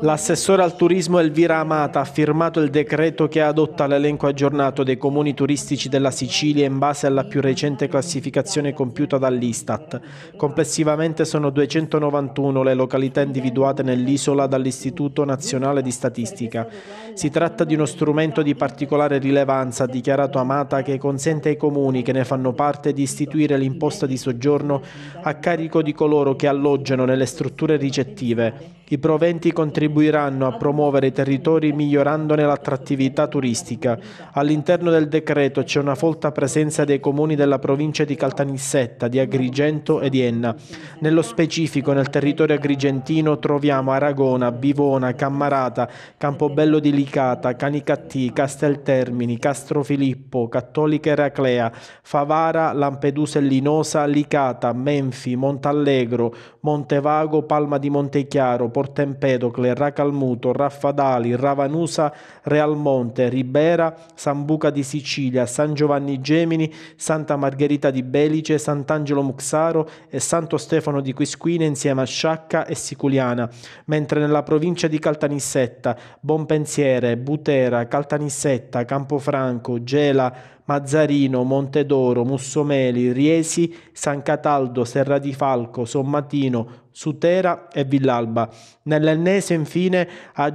L'assessore al turismo Elvira Amata ha firmato il decreto che adotta l'elenco aggiornato dei comuni turistici della Sicilia in base alla più recente classificazione compiuta dall'Istat. Complessivamente sono 291 le località individuate nell'isola dall'Istituto Nazionale di Statistica. Si tratta di uno strumento di particolare rilevanza, ha dichiarato Amata, che consente ai comuni che ne fanno parte di istituire l'imposta di soggiorno a carico di coloro che alloggiano nelle strutture ricettive. I proventi contribuiranno a promuovere i territori migliorandone l'attrattività turistica. All'interno del decreto c'è una folta presenza dei comuni della provincia di Caltanissetta, di Agrigento e di Enna. Nello specifico nel territorio agrigentino troviamo Aragona, Bivona, Cammarata, Campobello di Licata, Canicattì, Casteltermini, Castrofilippo, Cattolica Eraclea, Favara, Lampedusa e Linosa, Licata, Menfi, Montallegro, Montevago, Palma di Montechiaro, Portempedo, Setocle, Racalmuto, Raffadali, Ravanusa, Realmonte, Ribera, San Buca di Sicilia, San Giovanni Gemini, Santa Margherita di Belice, Sant'Angelo Muxaro e Santo Stefano di Quisquina insieme a Sciacca e Siculiana, mentre nella provincia di Caltanissetta, Bonpensiere, Butera, Caltanissetta, Campofranco, Gela, Mazzarino, Montedoro, Mussomeli, Riesi, San Cataldo, Serra di Falco, Sommatino, Sutera e Villalba. Nell'ennese infine a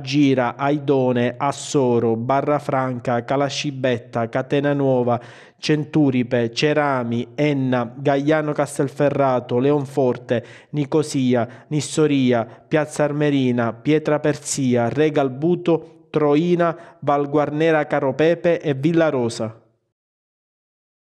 Aidone, Assoro, Barra Franca, Calascibetta, Catena Nuova, Centuripe, Cerami, Enna, Gagliano Castelferrato, Leonforte, Nicosia, Nissoria, Piazza Armerina, Pietra Persia, Regalbuto, Troina, Valguarnera Caropepe e Villa Rosa.